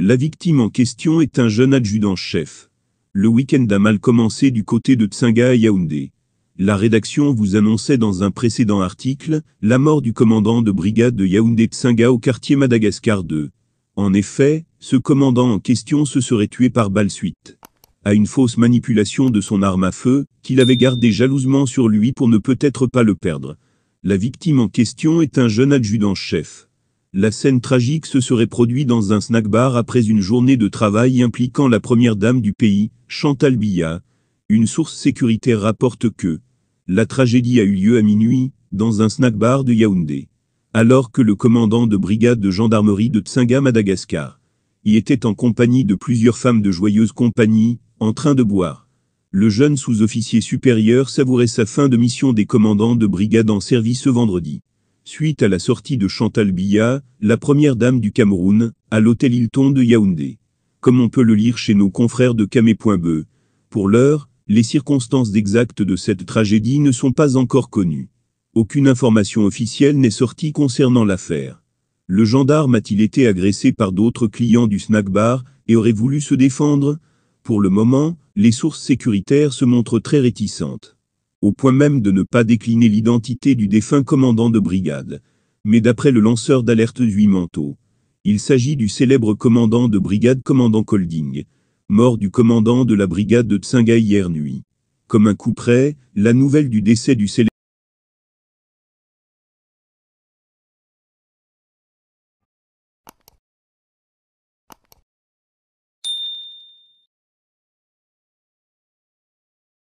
La victime en question est un jeune adjudant-chef. Le week-end a mal commencé du côté de Tsinga à Yaoundé. La rédaction vous annonçait dans un précédent article la mort du commandant de brigade de Yaoundé Tsinga au quartier Madagascar 2. En effet, ce commandant en question se serait tué par balle suite à une fausse manipulation de son arme à feu, qu'il avait gardée jalousement sur lui pour ne peut-être pas le perdre. La victime en question est un jeune adjudant-chef. La scène tragique se serait produite dans un snack-bar après une journée de travail impliquant la première dame du pays, Chantal Biya. Une source sécuritaire rapporte que la tragédie a eu lieu à minuit, dans un snack-bar de Yaoundé, alors que le commandant de brigade de gendarmerie de Tsinga Madagascar y était en compagnie de plusieurs femmes de joyeuse compagnie, en train de boire. Le jeune sous-officier supérieur savourait sa fin de mission des commandants de brigade en service ce vendredi suite à la sortie de Chantal Biya, la première dame du Cameroun, à l'hôtel Hilton de Yaoundé. Comme on peut le lire chez nos confrères de Camé.be. Pour l'heure, les circonstances exactes de cette tragédie ne sont pas encore connues. Aucune information officielle n'est sortie concernant l'affaire. Le gendarme a-t-il été agressé par d'autres clients du snack bar et aurait voulu se défendre Pour le moment, les sources sécuritaires se montrent très réticentes au point même de ne pas décliner l'identité du défunt commandant de brigade. Mais d'après le lanceur d'alerte du Manteau, il s'agit du célèbre commandant de brigade commandant Colding, mort du commandant de la brigade de Tsinga hier nuit. Comme un coup près, la nouvelle du décès du célèbre